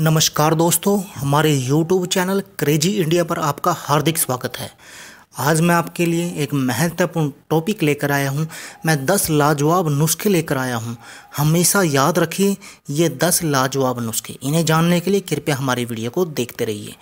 नमस्कार दोस्तों हमारे YouTube चैनल क्रेजी इंडिया पर आपका हार्दिक स्वागत है आज मैं आपके लिए एक महत्वपूर्ण टॉपिक लेकर आया हूँ मैं 10 लाजवाब नुस्खे लेकर आया हूँ हमेशा याद रखिए ये 10 लाजवाब नुस्खे इन्हें जानने के लिए कृपया हमारी वीडियो को देखते रहिए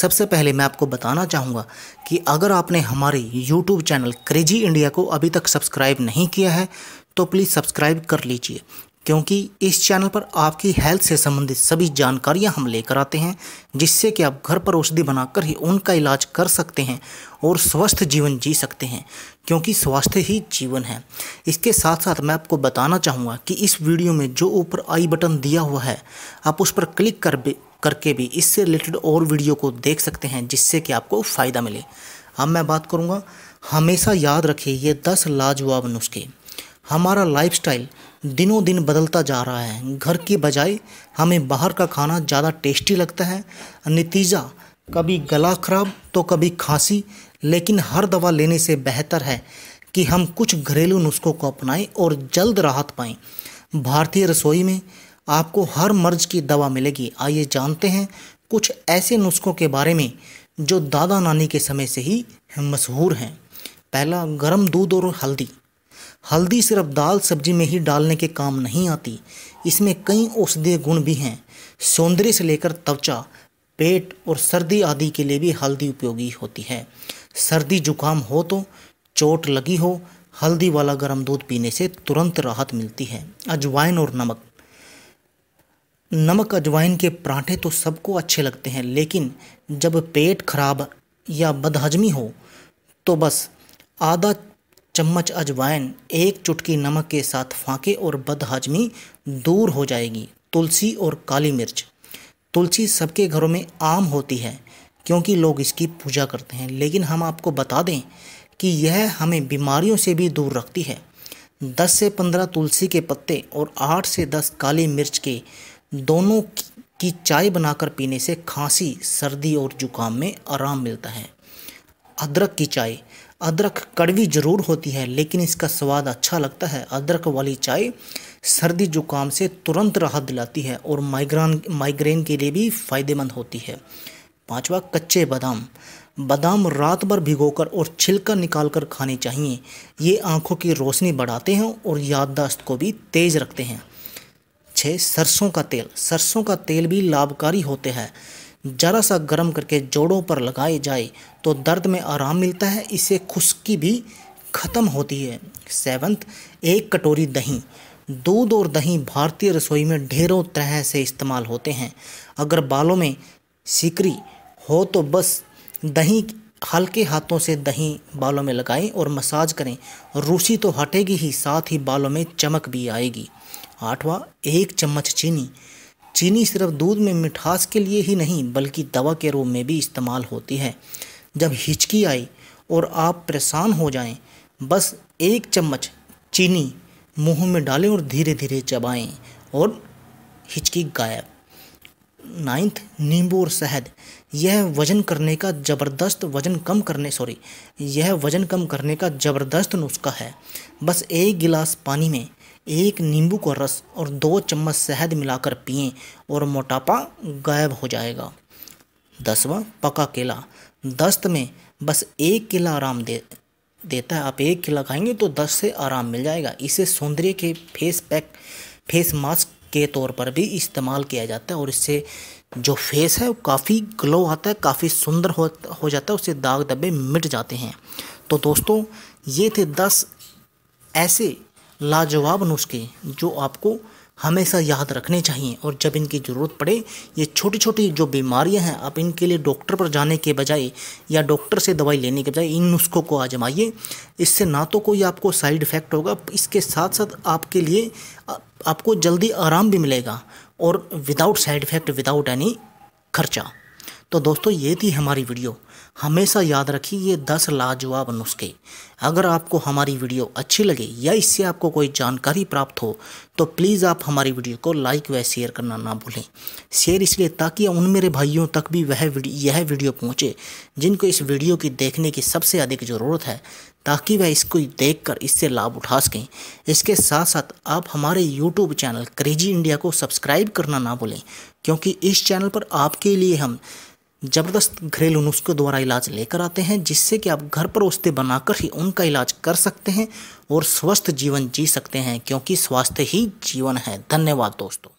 सबसे पहले मैं आपको बताना चाहूँगा कि अगर आपने हमारे यूट्यूब चैनल क्रेजी इंडिया को अभी तक सब्सक्राइब नहीं किया है तो प्लीज़ सब्सक्राइब कर लीजिए क्योंकि इस चैनल पर आपकी हेल्थ से संबंधित सभी जानकारियां हम लेकर आते हैं जिससे कि आप घर पर औषधि बनाकर ही उनका इलाज कर सकते हैं और स्वस्थ जीवन जी सकते हैं क्योंकि स्वास्थ्य ही जीवन है इसके साथ साथ मैं आपको बताना चाहूँगा कि इस वीडियो में जो ऊपर आई बटन दिया हुआ है आप उस पर क्लिक कर करके भी इससे रिलेटेड और वीडियो को देख सकते हैं जिससे कि आपको फ़ायदा मिले अब मैं बात करूँगा हमेशा याद रखिए ये दस लाजवाब नुस्खे हमारा लाइफस्टाइल दिनों दिन बदलता जा रहा है घर की बजाय हमें बाहर का खाना ज़्यादा टेस्टी लगता है नतीजा कभी गला खराब तो कभी खांसी लेकिन हर दवा लेने से बेहतर है कि हम कुछ घरेलू नुस्खों को अपनाएं और जल्द राहत पाएं भारतीय रसोई में आपको हर मर्ज की दवा मिलेगी आइए जानते हैं कुछ ऐसे नुस्खों के बारे में जो दादा नानी के समय से ही मशहूर हैं पहला गर्म दूध और हल्दी हल्दी सिर्फ दाल सब्जी में ही डालने के काम नहीं आती इसमें कई औषधीय गुण भी हैं सौंदर्य से लेकर त्वचा पेट और सर्दी आदि के लिए भी हल्दी उपयोगी होती है सर्दी जुकाम हो तो चोट लगी हो हल्दी वाला गर्म दूध पीने से तुरंत राहत मिलती है अजवाइन और नमक नमक अजवाइन के पराठे तो सबको अच्छे लगते हैं लेकिन जब पेट खराब या बदहजमी हो तो बस आधा चम्मच अजवाइन एक चुटकी नमक के साथ फांके और बदहाजमी दूर हो जाएगी तुलसी और काली मिर्च तुलसी सबके घरों में आम होती है क्योंकि लोग इसकी पूजा करते हैं लेकिन हम आपको बता दें कि यह हमें बीमारियों से भी दूर रखती है 10 से 15 तुलसी के पत्ते और 8 से 10 काली मिर्च के दोनों की चाय बनाकर पीने से खांसी सर्दी और जुकाम में आराम मिलता है अदरक की चाय अदरक कड़वी ज़रूर होती है लेकिन इसका स्वाद अच्छा लगता है अदरक वाली चाय सर्दी जुकाम से तुरंत राहत दिलाती है और माइग्रान माइग्रेन के लिए भी फ़ायदेमंद होती है पांचवा कच्चे बादाम बादाम रात भर भिगोकर और छिलका निकालकर खाने चाहिए ये आंखों की रोशनी बढ़ाते हैं और याददाश्त को भी तेज़ रखते हैं छः सरसों का तेल सरसों का तेल भी लाभकारी होते हैं ज़रा सा गर्म करके जोड़ों पर लगाए जाए तो दर्द में आराम मिलता है इससे खुश्की भी ख़त्म होती है सेवन्थ एक कटोरी दही दूध और दही भारतीय रसोई में ढेरों तरह से इस्तेमाल होते हैं अगर बालों में सिकरी हो तो बस दही हल्के हाथों से दही बालों में लगाएं और मसाज करें रूसी तो हटेगी ही साथ ही बालों में चमक भी आएगी आठवां एक चम्मच चीनी चीनी सिर्फ दूध में मिठास के लिए ही नहीं बल्कि दवा के रूप में भी इस्तेमाल होती है जब हिचकी आए और आप परेशान हो जाएं, बस एक चम्मच चीनी मुंह में डालें और धीरे धीरे चबाएं और हिचकी गायब नाइन्थ नींबू और शहद यह वज़न करने का ज़बरदस्त वज़न कम करने सॉरी यह वज़न कम करने का ज़बरदस्त नुस्खा है बस एक गिलास पानी में एक नींबू का रस और दो चम्मच शहद मिलाकर पिएं और मोटापा गायब हो जाएगा दसवा पका केला दस्त में बस एक केला आराम दे देता है आप एक केला खाएंगे तो दस्त से आराम मिल जाएगा इसे सौंदर्य के फेस पैक फेस मास्क के तौर पर भी इस्तेमाल किया जाता है और इससे जो फेस है वो काफ़ी ग्लो आता है काफ़ी सुंदर हो हो जाता है उससे दाग धब्बे मिट जाते हैं तो दोस्तों ये थे दस ऐसे लाजवाब नुस्खे जो आपको हमेशा याद रखने चाहिए और जब इनकी ज़रूरत पड़े ये छोटी छोटी जो बीमारियां हैं आप इनके लिए डॉक्टर पर जाने के बजाय या डॉक्टर से दवाई लेने के बजाय इन नुस्खों को आजमाइए इससे ना तो कोई आपको साइड इफ़ेक्ट होगा इसके साथ साथ आपके लिए आपको जल्दी आराम भी मिलेगा और without side effect without any खर्चा तो दोस्तों ये थी हमारी वीडियो हमेशा याद रखिए ये दस लाजवाब नुस्खे अगर आपको हमारी वीडियो अच्छी लगे या इससे आपको कोई जानकारी प्राप्त हो तो प्लीज़ आप हमारी वीडियो को लाइक व शेयर करना ना भूलें शेयर इसलिए ताकि उन मेरे भाइयों तक भी वह यह वीडियो पहुँचे जिनको इस वीडियो की देखने की सबसे अधिक ज़रूरत है ताकि वह इसको देख इससे लाभ उठा सकें इसके साथ साथ आप हमारे यूट्यूब चैनल क्रेजी इंडिया को सब्सक्राइब करना ना भूलें क्योंकि इस चैनल पर आपके लिए हम ज़बरदस्त घरेलू नुस्खों द्वारा इलाज लेकर आते हैं जिससे कि आप घर पर उसते बनाकर ही उनका इलाज कर सकते हैं और स्वस्थ जीवन जी सकते हैं क्योंकि स्वास्थ्य ही जीवन है धन्यवाद दोस्तों